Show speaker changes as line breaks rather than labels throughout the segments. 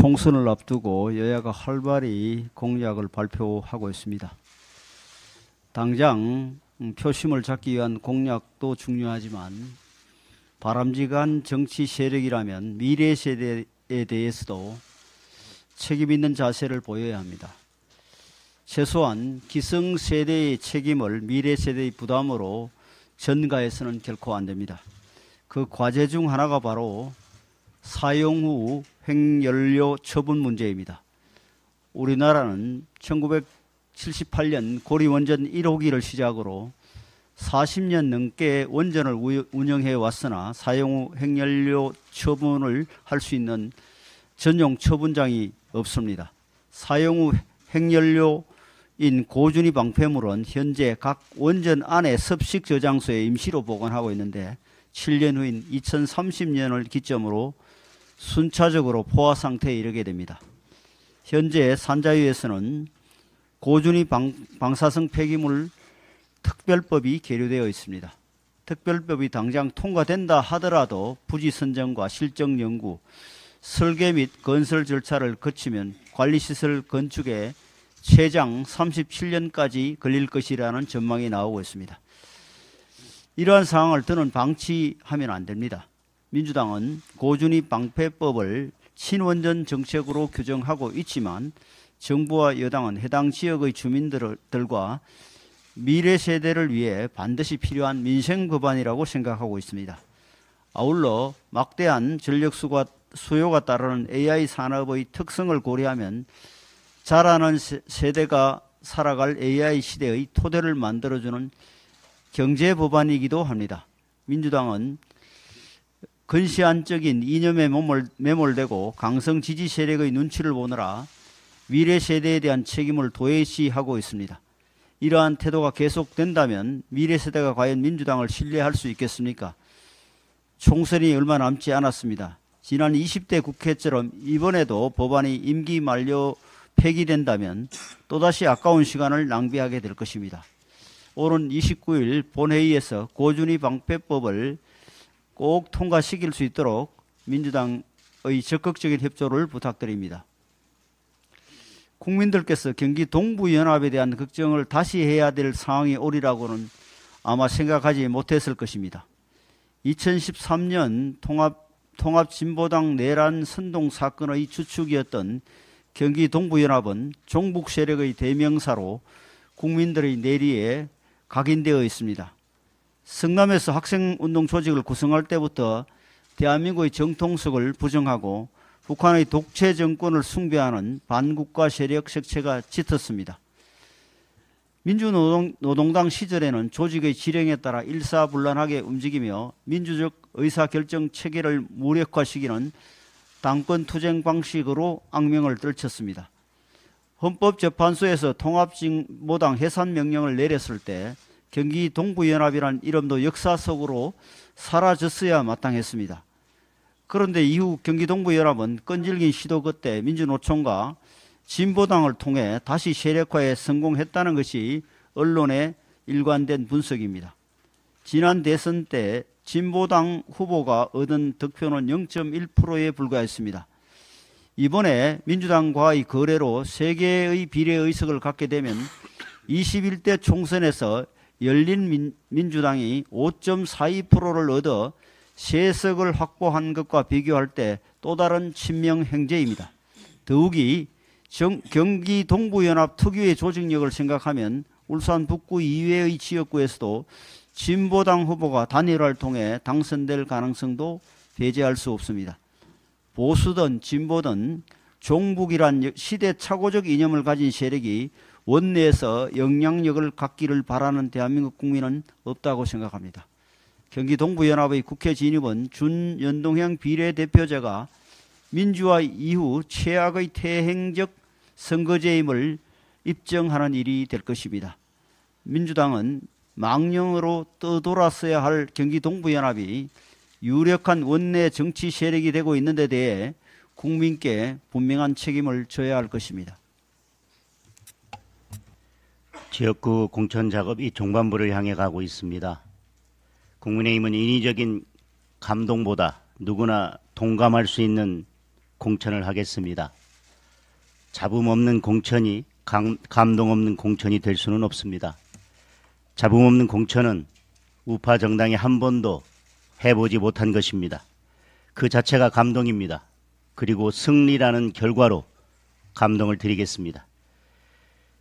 총선을 앞두고 여야가 활발히 공약을 발표하고 있습니다. 당장 음, 표심을 잡기 위한 공약도 중요하지만 바람직한 정치 세력이라면 미래 세대에 대해서도 책임 있는 자세를 보여야 합니다. 최소한 기성 세대의 책임을 미래 세대의 부담으로 전가해서는 결코 안 됩니다. 그 과제 중 하나가 바로 사용 후 핵연료 처분 문제입니다. 우리나라는 1978년 고리원전 1호기를 시작으로 40년 넘게 원전을 운영해 왔으나 사용 후 핵연료 처분을 할 수 있는 전용 처분장이 없습니다. 사용 후 핵연료인 고준위 방패물은 현재 각 원전 안에 섭식 저장소에 임시로 보관하고 있는데 7년 후인 2030년을 기점으로 순차적으로 포화 상태에 이르게 됩니다. 현재 산자유에서는 고준위 방, 방사성 폐기물 특별법이 계류되어 있습니다. 특별법이 당장 통과된다 하더라도 부지 선정과 실정 연구, 설계 및 건설 절차를 거치면 관리시설 건축에 최장 37년까지 걸릴 것이라는 전망이 나오고 있습니다. 이러한 상황을 드는 방치하면 안 됩니다. 민주당은 고준희 방패법을 친원전 정책으로 규정하고 있지만 정부와 여당은 해당 지역의 주민들과 미래 세대를 위해 반드시 필요한 민생 법안이라고 생각하고 있습니다. 아울러 막대한 전력 수가, 수요가 따르는 AI 산업의 특성을 고려하면 자라는 세대가 살아갈 AI 시대의 토대를 만들어주는 경제 법안이기도 합니다. 민주당은 근시안적인 이념에 매몰, 되고 강성 지지 세력의 눈치를 보느라 미래 세대에 대한 책임을 도외시하고 있습니다. 이러한 태도가 계속된다면 미래 세대가 과연 민주당을 신뢰할 수 있겠습니까? 총선이 얼마 남지 않았습니다. 지난 20대 국회처럼 이번에도 법안이 임기 만료 폐기된다면 또다시 아까운 시간을 낭비하게 될 것입니다. 오는 29일 본회의에서 고준희 방패법을 꼭 통과시킬 수 있도록 민주당의 적극적인 협조를 부탁드립니다. 국민들께서 경기 동부연합에 대한 걱정을 다시 해야 될 상황이 오리라고는 아마 생각하지 못했을 것입니다. 2013년 통합, 통합진보당 내란 선동 사건의 주축이었던 경기 동부연합은 종북 세력의 대명사로 국민들의 내리에 각인되어 있습니다. 성남에서 학생운동 조직을 구성할 때부터 대한민국의 정통성을 부정하고 북한의 독재 정권을 숭배하는 반국가 세력 색채가 짙었습니다. 민주노동, 당 시절에는 조직의 지령에 따라 일사불란하게 움직이며 민주적 의사결정 체계를 무력화시키는 당권 투쟁 방식으로 악명을 떨쳤습니다. 헌법재판소에서 통합진보당 해산 명령을 내렸을 때 경기 동부연합이란 이름도 역사 속으로 사라졌어야 마땅했습니다. 그런데 이후 경기 동부연합은 끈질긴 시도 그때 민주노총과 진보당을 통해 다시 세력화에 성공했다는 것이 언론의 일관된 분석입니다. 지난 대선 때 진보당 후보가 얻은 득표는 0.1%에 불과했습니다. 이번에 민주당과의 거래로 세개의 비례의석을 갖게 되면 21대 총선에서 열린 민주당이 5.42%를 얻어 세석을 확보한 것과 비교할 때 또 다른 친명 행제입니다. 더욱이 정, 경기 동부연합 특유의 조직력을 생각하면 울산 북구 이외의 지역구에서도 진보당 후보가 단일화를 통해 당선될 가능성도 배제할 수 없습니다. 보수든 진보든 종북이란 시대착오적 이념을 가진 세력이 원내에서 영향력을 갖기를 바라는 대한민국 국민은 없다고 생각합니다. 경기동부연합의 국회 진입은 준연동형 비례대표제가 민주화 이후 최악의 태행적 선거제임을 입증하는 일이 될 것입니다. 민주당은 망령으로 떠돌았어야 할 경기동부연합이 유력한 원내 정치 세력이 되고 있는 데 대해 국민께 분명한 책임을 져야 할 것입니다.
지역구 그 공천 작업이 종반부를 향해 가고 있습니다. 국민의힘은 인위적인 감동보다 누구나 동감할 수 있는 공천을 하겠습니다. 잡음 없는 공천이 감, 감동 없는 공천이 될 수는 없습니다. 잡음 없는 공천은 우파 정당이 한 번도 해보지 못한 것입니다. 그 자체가 감동입니다. 그리고 승리라는 결과로 감동을 드리겠습니다.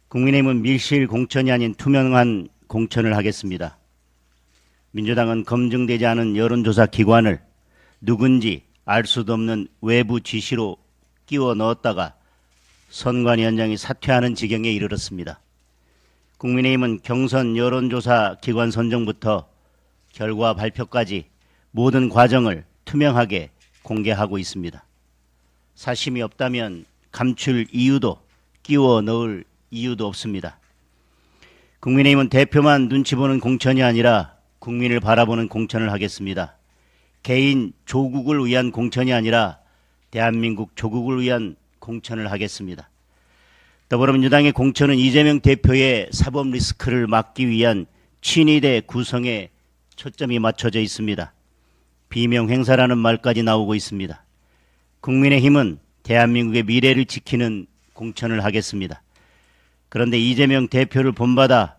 국민의힘은 밀실 공천이 아닌 투명한 공천을 하겠습니다. 민주당은 검증되지 않은 여론조사 기관을 누군지 알 수도 없는 외부 지시로 끼워 넣었다가 선관위원장이 사퇴하는 지경에 이르렀습니다. 국민의힘은 경선 여론조사 기관 선정부터 결과 발표까지 모든 과정을 투명하게 공개하고 있습니다. 사심이 없다면 감출 이유도 끼워 넣을 이유도 없습니다. 국민의힘은 대표만 눈치 보는 공천이 아니라 국민을 바라보는 공천을 하겠습니다. 개인 조국을 위한 공천이 아니라 대한민국 조국을 위한 공천을 하겠습니다. 더불어민주당의 공천은 이재명 대표의 사법 리스크를 막기 위한 친위대 구성에 초점이 맞춰져 있습니다. 비명 행사라는 말까지 나오고 있습니다. 국민의힘은 대한민국의 미래를 지키는 공천을 하겠습니다. 그런데 이재명 대표를 본받아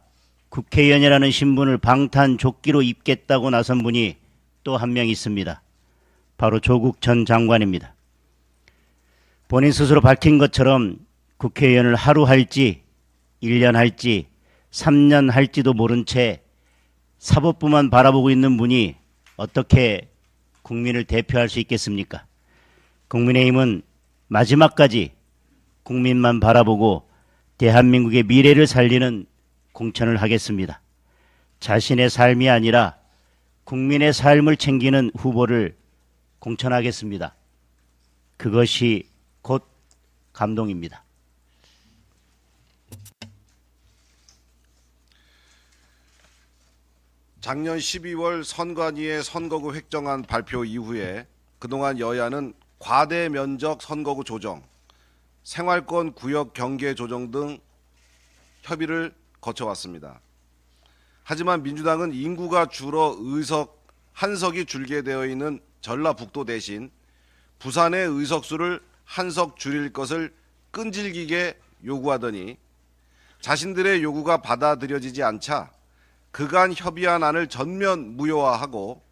국회의원이라는 신분을 방탄조끼로 입겠다고 나선 분이 또 한 명 있습니다. 바로 조국 전 장관입니다. 본인 스스로 밝힌 것처럼 국회의원을 하루 할지 1년 할지 3년 할지도 모른 채 사법부만 바라보고 있는 분이 어떻게 국민을 대표할 수 있겠습니까? 국민의힘은 마지막까지 국민만 바라보고 대한민국의 미래를 살리는 공천을 하겠습니다. 자신의 삶이 아니라 국민의 삶을 챙기는 후보를 공천하겠습니다. 그것이 곧
감동입니다. 작년 12월 선관위의 선거구 획정안 발표 이후에 그동안 여야는 과대 면적 선거구 조정, 생활권 구역 경계 조정 등 협의를 거쳐왔습니다. 하지만 민주당은 인구가 줄어 의석 한 석이 줄게 되어 있는 전라북도 대신 부산의 의석수를 한석 줄일 것을 끈질기게 요구하더니 자신들의 요구가 받아들여지지 않자 그간 협의한 안을 전면 무효화하고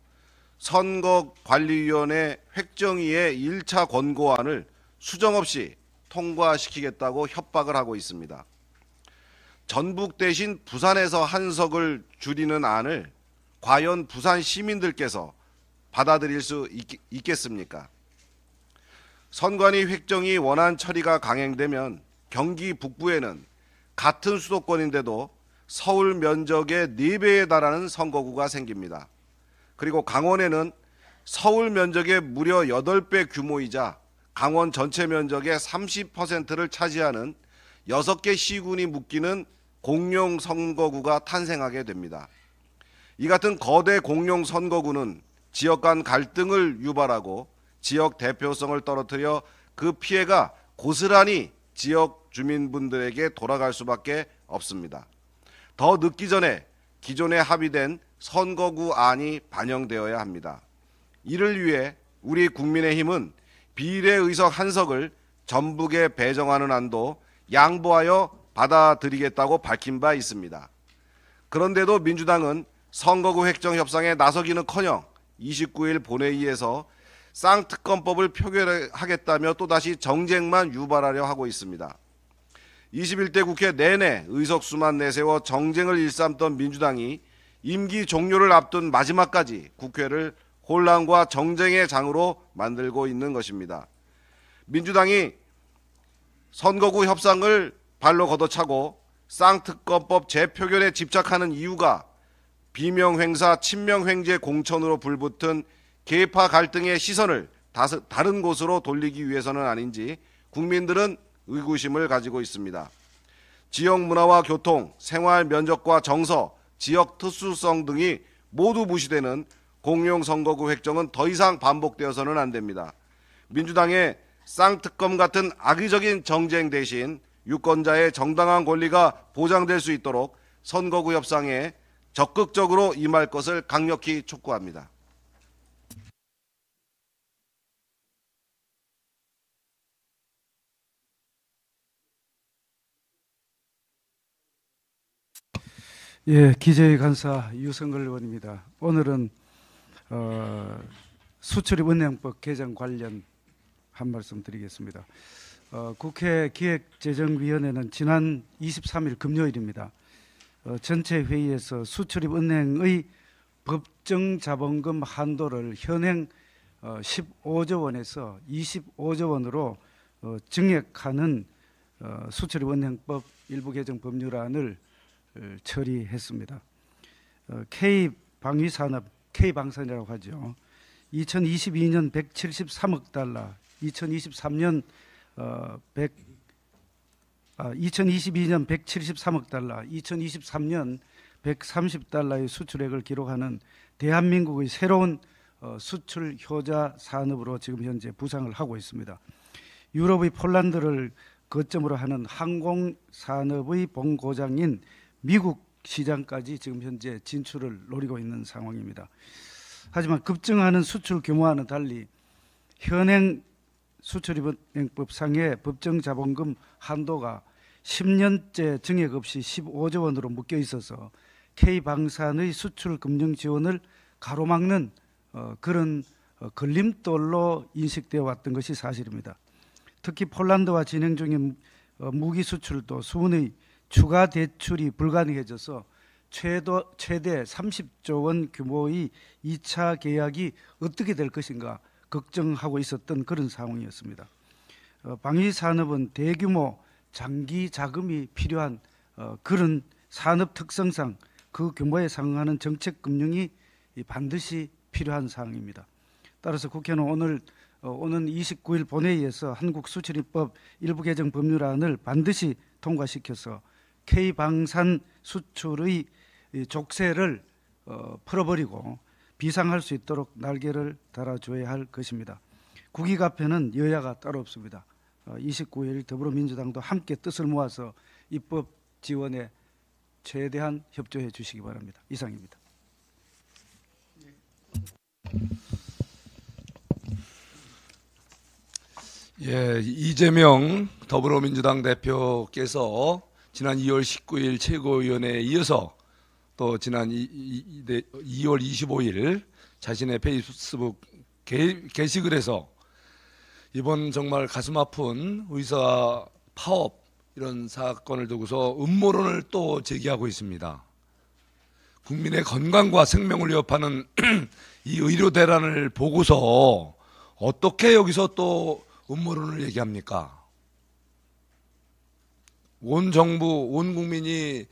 선거관리위원회 획정위의 1차 권고안을 수정없이 통과시키겠다고 협박을 하고 있습니다. 전북 대신 부산에서 한석을 줄이는 안을 과연 부산 시민들께서 받아들일 수 있, 겠습니까 선관위 획정이 원안 처리가 강행되면 경기 북부에는 같은 수도권인데도 서울 면적의 4배에 달하는 선거구가 생깁니다. 그리고 강원에는 서울 면적의 무려 8배 규모이자 강원 전체 면적의 30%를 차지하는 6개 시군이 묶이는 공룡 선거구가 탄생하게 됩니다. 이 같은 거대 공룡 선거구는 지역 간 갈등을 유발하고 지역 대표성을 떨어뜨려 그 피해가 고스란히 지역 주민분들에게 돌아갈 수밖에 없습니다. 더 늦기 전에 기존에 합의된 선거구 안이 반영되어야 합니다. 이를 위해 우리 국민의힘은 비례의석 한 석을 전북에 배정하는 안도 양보하여 받아들이겠다고 밝힌 바 있습니다. 그런데도 민주당은 선거구 획정 협상에 나서기는커녕 29일 본회의에서 쌍특검법을 표결하겠다며 또다시 정쟁만 유발하려 하고 있습니다. 21대 국회 내내 의석수만 내세워 정쟁을 일삼던 민주당이 임기 종료를 앞둔 마지막까지 국회를 혼란과 정쟁의 장으로 만들고 있는 것입니다. 민주당이 선거구 협상을 발로 걷어차고 쌍특검법 재표결에 집착하는 이유가 비명행사 친명횡재 공천으로 불붙은 개파 갈등의 시선을 다른 곳으로 돌리기 위해서는 아닌지 국민들은 의구심을 가지고 있습니다. 지역 문화와 교통, 생활 면적과 정서, 지역 특수성 등이 모두 무시되는 공용선거구 획정은 더 이상 반복되어서는 안 됩니다. 민주당의 쌍특검 같은 악의적인 정쟁 대신 유권자의 정당한 권리가 보장될 수 있도록 선거구 협상에 적극적으로 임할 것을 강력히 촉구합니다.
예, 기재의 간사 유성근 의원입니다. 오늘은 어, 수출입 은행법 개정 관련 한 말씀 드리겠습니다. 어, 국회 기획재정위원회는 지난 23일 금요일입니다. 어, 전체 회의에서 수출입 은행의 법정 자본금 한도를 현행 어, 15조 원에서 25조 원으로 어, 증액하는 어, 수출입 은행법 일부 개정 법률안을 어, 처리했습니다. 어, K 방위산업 K방산이라고 하죠. 2022년 173억 달러, 2023년 어, 100, 아, 2022년 173억 달러, 2023년 130달러의 수출액을 기록하는 대한민국의 새로운 어, 수출 효자 산업으로 지금 현재 부상을 하고 있습니다. 유럽의 폴란드를 거점으로 하는 항공 산업의 본고장인 미국 시장까지 지금 현재 진출을 노리고 있는 상황입니다. 하지만 급증하는 수출 규모와는 달리 현행 수출입은행법상의 법정 자본금 한도가 10년째 증액 없이 15조 원으로 묶여 있어서 K방산의 수출 금융 지원을 가로막는 어, 그런 어, 걸림돌로 인식되어 왔던 것이 사실입니다. 특히 폴란드와 진행 중인 어, 무기 수출도 수은의 추가 대출이 불가능해져서 최도, 최대 30조 원 규모의 2차 계약이 어떻게 될 것인가 걱정하고 있었던 그런 상황이었습니다. 어, 방위 산업은 대규모 장기 자금이 필요한 어, 그런 산업 특성상 그 규모에 상응하는 정책 금융이 반드시 필요한 사항입니다. 따라서 국회는 오늘 어, 오는 29일 본회의에서 한국 수출입법 일부 개정 법률안을 반드시 통과시켜서 K 방산 수출의 족쇄를 어, 풀어버리고 비상할 수 있도록 날개를 달아줘야 할 것입니다. 국익화폐는 여야가 따로 없습니다. 29일 어, 더불어민주당도 함께 뜻을 모아서 입법 지원에 최대한 협조해 주시기 바랍니다. 이상입니다.
예, 이재명 더불어민주당 대표께서 지난 2월 19일 최고위원회에 이어서 또 지난 2, 월 25일 자신의 페이스북 게시글 에서 이번 정말 가슴 아픈 의사 파업 이런 사건을 두고서 음모론을 또 제기하고 있습니다. 국민의 건강과 생명을 위협하는 이 의료 대란을 보고서 어떻게 여기서 또 음모론을 얘기합니까? 온 정부, 온 국민이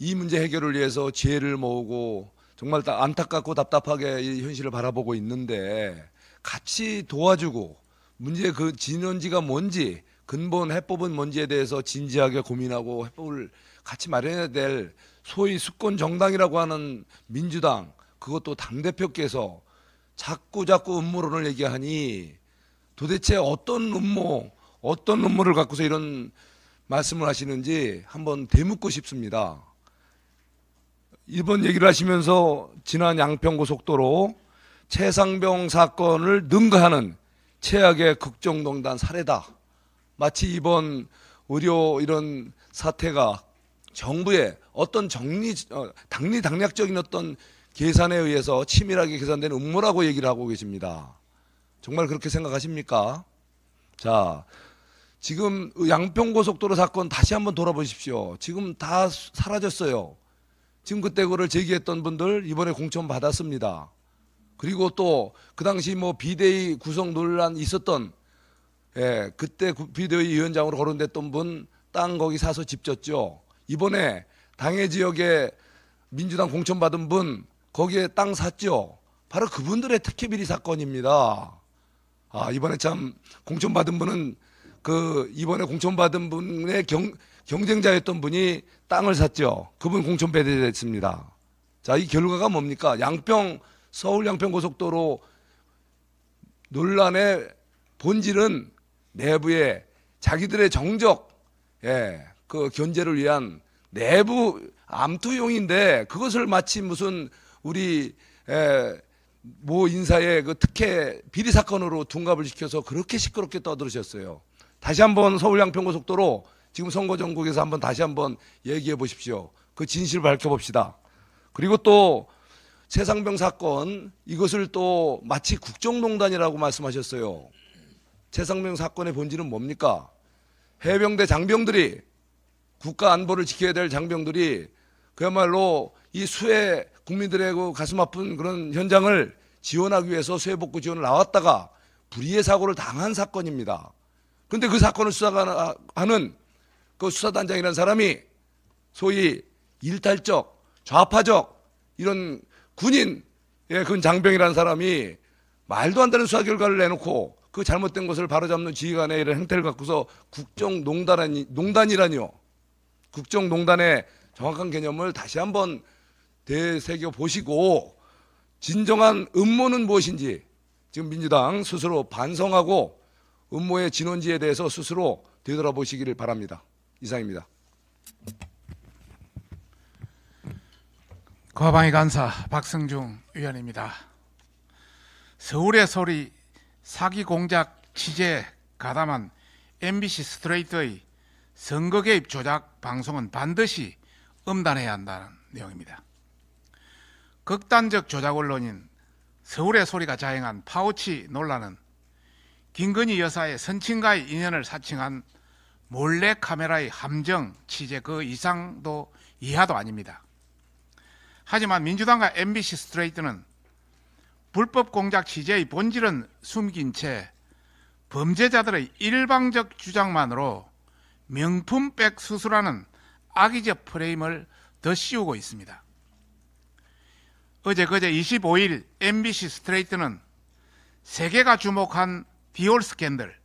이 문제 해결을 위해서 지혜를 모으고 정말 안타깝고 답답하게 이 현실을 바라보고 있는데 같이 도와주고 문제 그 진원지가 뭔지 근본 해법은 뭔지에 대해서 진지하게 고민하고 해법을 같이 마련해야 될 소위 수권 정당이라고 하는 민주당 그것도 당 대표께서 자꾸 자꾸 음모론을 얘기하니 도대체 어떤 음모 어떤 음모를 갖고서 이런 말씀을 하시는지 한번 되묻고 싶습니다. 이번 얘기를 하시면서 지난 양평고속도로 최상병 사건을 능가하는 최악의 극정농단 사례다. 마치 이번 의료 이런 사태가 정부의 어떤 정리, 어, 당리 당략적인 어떤 계산에 의해서 치밀하게 계산된 음모라고 얘기를 하고 계십니다. 정말 그렇게 생각하십니까? 자, 지금 양평고속도로 사건 다시 한번 돌아보십시오. 지금 다 사라졌어요. 지금 그때 그걸 제기했던 분들 이번에 공천 받았습니다. 그리고 또 그 당시 뭐 비대위 구성 논란 있었던 예, 그때 비대위 위원장으로 거론됐던 분 땅 거기 사서 집 졌죠. 이번에 당해 지역에 민주당 공천 받은 분 거기에 땅 샀죠. 바로 그분들의 특혜 비리 사건입니다. 아, 이번에 참 공천 받은 분은 그 이번에 공천받은 분의 경, 경쟁자였던 분이 땅을 샀죠. 그분 공천 배제됐습니다. 자, 이 결과가 뭡니까? 양평 서울 양평 고속도로 논란의 본질은 내부의 자기들의 정적 예, 그 견제를 위한 내부 암투용인데 그것을 마치 무슨 우리 예, 모 인사의 그 특혜 비리 사건으로 둔갑을 시켜서 그렇게 시끄럽게 떠들으셨어요. 다시 한번 서울 양평고속도로 지금 선거 전국에서 한번 다시 한번 얘기해 보십시오. 그 진실 을 밝혀봅시다. 그리고 또 최상병 사건 이것을 또 마치 국정농단이라고 말씀하셨어요. 최상병 사건의 본질은 뭡니까? 해병대 장병들이 국가 안보를 지켜야 될 장병들이 그야말로 이 수해 국민들의 그 가슴 아픈 그런 현장을 지원하기 위해서 수해복구 지원을 나왔다가 불의의 사고를 당한 사건입니다. 근데 그 사건을 수사하는 그 수사단장이라는 사람이 소위 일탈적, 좌파적, 이런 군인, 예, 군 장병이라는 사람이 말도 안 되는 수사 결과를 내놓고 그 잘못된 것을 바로잡는 지휘관의 이런 행태를 갖고서 국정농단이 농단이라니요. 국정농단의 정확한 개념을 다시 한번 되새겨 보시고 진정한 음모는 무엇인지 지금 민주당 스스로 반성하고 음모의 진원지에 대해서 스스로 되돌아보시기를 바랍니다. 이상입니다.
과방위 간사 박승중 의원입니다. 서울의 소리 사기 공작 취재 가담한 MBC 스트레이트의 선거 개입 조작 방송은 반드시 엄단해야 한다는 내용입니다. 극단적 조작 언론인 서울의 소리가 자행한 파우치 논란은 김건희 여사의 선친과의 인연을 사칭한 몰래 카메라의 함정 취재 그 이상도 이하도 아닙니다. 하지만 민주당과 MBC 스트레이트는 불법 공작 취재의 본질은 숨긴 채 범죄자들의 일방적 주장만으로 명품백 수수라는 악의적 프레임을 더 씌우고 있습니다. 어제 그제 25일 MBC 스트레이트는 세계가 주목한 디올 스캔들,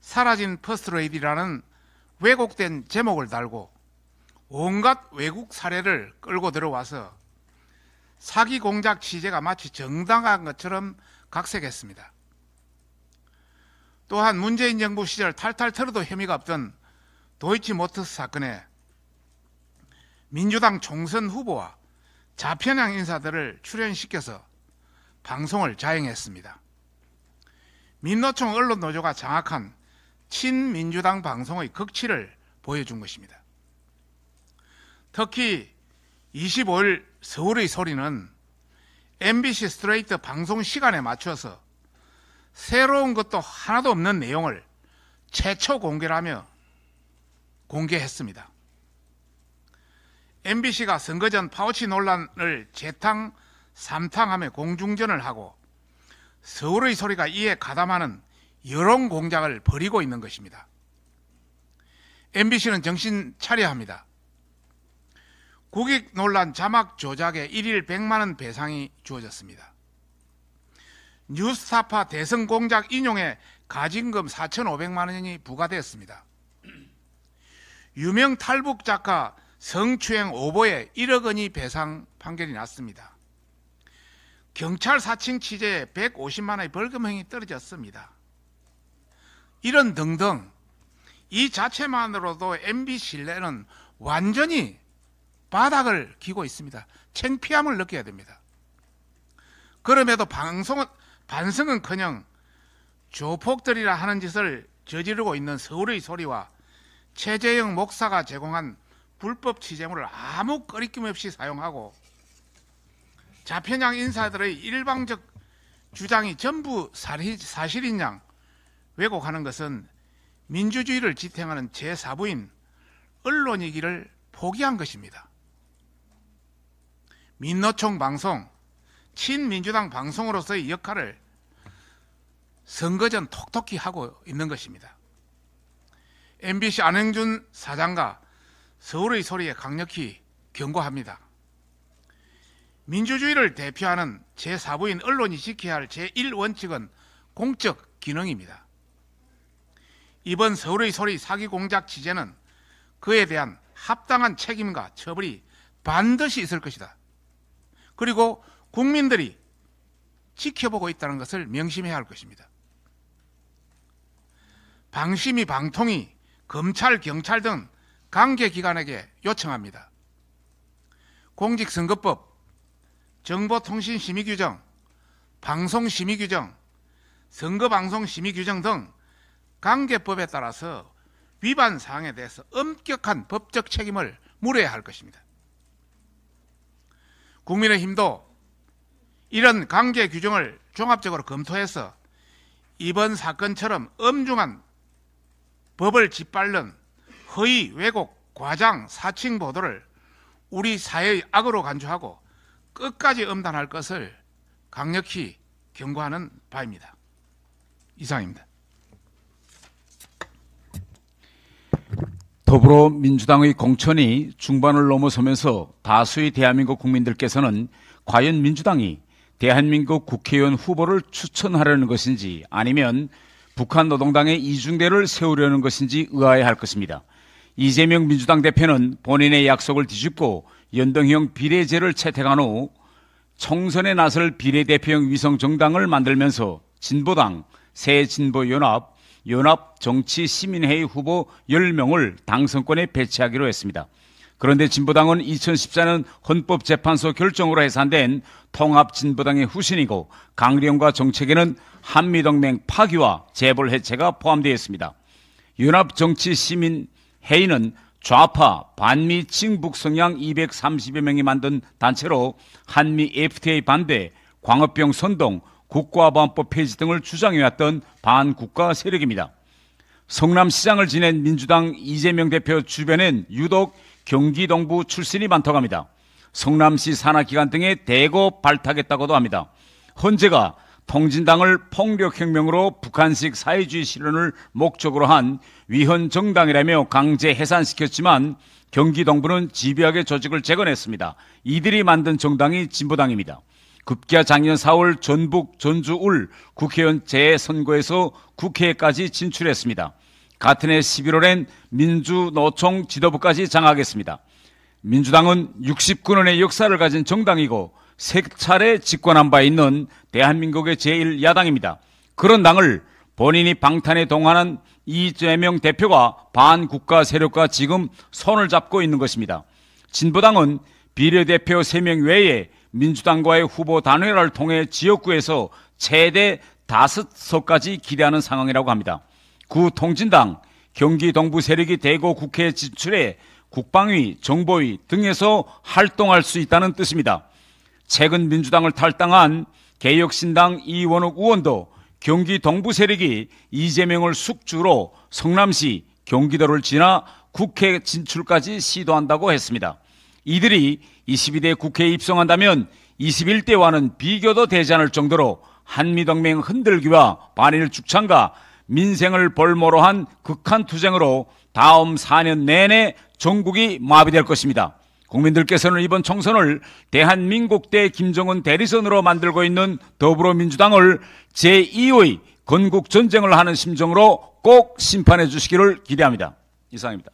사라진 퍼스트 레이디라는 왜곡된 제목을 달고 온갖 외국 사례를 끌고 들어와서 사기 공작 취재가 마치 정당한 것처럼 각색했습니다. 또한 문재인 정부 시절 탈탈 털어도 혐의가 없던 도이치모터스 사건에 민주당 총선 후보와 자편향 인사들을 출연시켜서 방송을 자행했습니다. 민노총 언론노조가 장악한 친민주당 방송의 극치를 보여준 것입니다. 특히 25일 서울의 소리는 MBC 스트레이트 방송 시간에 맞춰서 새로운 것도 하나도 없는 내용을 최초 공개하며 공개했습니다. MBC가 선거 전 파우치 논란을 재탕 삼탕하며 공중전을 하고 서울의 소리가 이에 가담하는 여론 공작을 벌이고 있는 것입니다. MBC는 정신 차려야 합니다. 국익 논란 자막 조작에 1일 100만 원 배상이 주어졌습니다. 뉴스타파 대선 공작 인용에 가진금 4,500만 원이 부과되었습니다. 유명 탈북 작가 성추행 오보에 1억 원이 배상 판결이 났습니다. 경찰 사칭 취재에 150만 원의 벌금형이 떨어졌습니다. 이런 등등 이 자체만으로도 MB 신뢰는 완전히 바닥을 기고 있습니다. 챙피함을 느껴야 됩니다. 그럼에도 방송은 반성은커녕 조폭들이라 하는 짓을 저지르고 있는 서울의 소리와 최재형 목사가 제공한 불법 취재물을 아무 꺼리낌 없이 사용하고 좌편향 인사들의 일방적 주장이 전부 사실인 양 왜곡하는 것은 민주주의를 지탱하는 제4부인 언론이기를 포기한 것입니다. 민노총 방송, 친민주당 방송으로서의 역할을 선거 전 톡톡히 하고 있는 것입니다. MBC 안행준 사장과 서울의 소리에 강력히 경고합니다. 민주주의를 대표하는 제4부인 언론이 지켜야 할 제1원칙은 공적 기능입니다. 이번 서울의 소리 사기 공작 취재는 그에 대한 합당한 책임과 처벌이 반드시 있을 것이다. 그리고 국민들이 지켜보고 있다는 것을 명심해야 할 것입니다. 방심이 방통이 검찰, 경찰 등 관계기관에게 요청합니다. 공직선거법 정보통신심의 규정, 방송심의 규정, 선거방송심의 규정 등 관계법에 따라서 위반 사항에 대해서 엄격한 법적 책임을 물어야 할 것입니다. 국민의힘도 이런 관계 규정을 종합적으로 검토해서 이번 사건처럼 엄중한 법을 짓밟는 허위, 왜곡, 과장, 사칭 보도를 우리 사회의 악으로 간주하고 끝까지 엄단할 것을 강력히 경고하는 바입니다. 이상입니다.
더불어민주당의 공천이 중반을 넘어서면서 다수의 대한민국 국민들께서는 과연 민주당이 대한민국 국회의원 후보를 추천하려는 것인지 아니면 북한 노동당의 이중대를 세우려는 것인지 의아해할 것입니다. 이재명 민주당 대표는 본인의 약속을 뒤집고 연동형 비례제를 채택한 후 총선에 나설 비례대표형 위성정당을 만들면서 진보당, 새진보연합, 연합정치시민회의 후보 10명을 당선권에 배치하기로 했습니다. 그런데 진보당은 2014년 헌법재판소 결정으로 해산된 통합진보당의 후신이고 강령과 정책에는 한미동맹 파기와 재벌 해체가 포함되어 있습니다. 연합정치시민회의는 좌파 반미 친북 성향 230여 명이 만든 단체로 한미 FTA 반대, 광업병 선동, 국가보안법 폐지 등을 주장해왔던 반국가 세력입니다. 성남시장을 지낸 민주당 이재명 대표 주변엔 유독 경기동부 출신이 많다고 합니다. 성남시 산하기관 등에 대거 발탁했다고도 합니다. 헌재가 통진당을 폭력혁명으로 북한식 사회주의 실현을 목적으로 한 위헌 정당이라며 강제 해산시켰지만 경기 동부는 지배하게 조직을 재건했습니다. 이들이 만든 정당이 진보당입니다. 급기야 작년 4월 전북 전주 울 국회의원 재선거에서 국회까지 진출했습니다. 같은 해 11월엔 민주노총 지도부까지 장악했습니다. 민주당은 69년의 역사를 가진 정당이고 세 차례 집권한 바 있는 대한민국의 제1야당입니다. 그런 당을 본인이 방탄에 동하는 이재명 대표가 반국가 세력과 지금 손을 잡고 있는 것입니다. 진보당은 비례대표 3명 외에 민주당과의 후보 단회를 통해 지역구에서 최대 5석까지 기대하는 상황이라고 합니다. 구 통진당, 경기 동부 세력이 대거 국회에 진출해 국방위, 정보위 등에서 활동할 수 있다는 뜻입니다. 최근 민주당을 탈당한 개혁신당 이원욱 의원도 경기 동부 세력이 이재명을 숙주로 성남시 경기도를 지나 국회 진출까지 시도한다고 했습니다. 이들이 22대 국회에 입성한다면 21대와는 비교도 되지 않을 정도로 한미동맹 흔들기와 반일 축창과 민생을 볼모로 한 극한 투쟁으로 다음 4년 내내 전국이 마비될 것입니다. 국민들께서는 이번 총선을 대한민국 대 김정은 대리선으로 만들고 있는 더불어민주당을 제2의 건국 전쟁을 하는 심정으로 꼭 심판해 주시기를 기대합니다. 이상입니다.